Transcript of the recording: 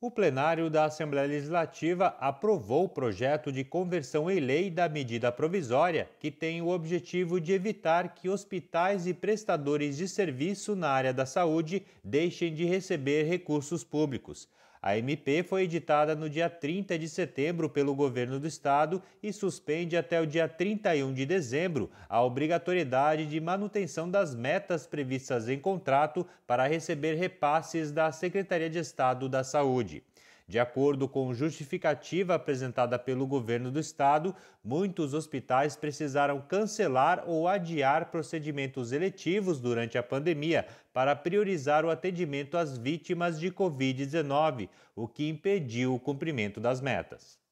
O plenário da Assembleia Legislativa aprovou o projeto de conversão em lei da medida provisória, que tem o objetivo de evitar que hospitais e prestadores de serviço na área da saúde deixem de receber recursos públicos. A MP foi editada no dia 30 de setembro pelo governo do estado e suspende até o dia 31 de dezembro a obrigatoriedade de manutenção das metas previstas em contrato para receber repasses da Secretaria de Estado da Saúde. De acordo com justificativa apresentada pelo governo do estado, muitos hospitais precisaram cancelar ou adiar procedimentos eletivos durante a pandemia para priorizar o atendimento às vítimas de Covid-19, o que impediu o cumprimento das metas.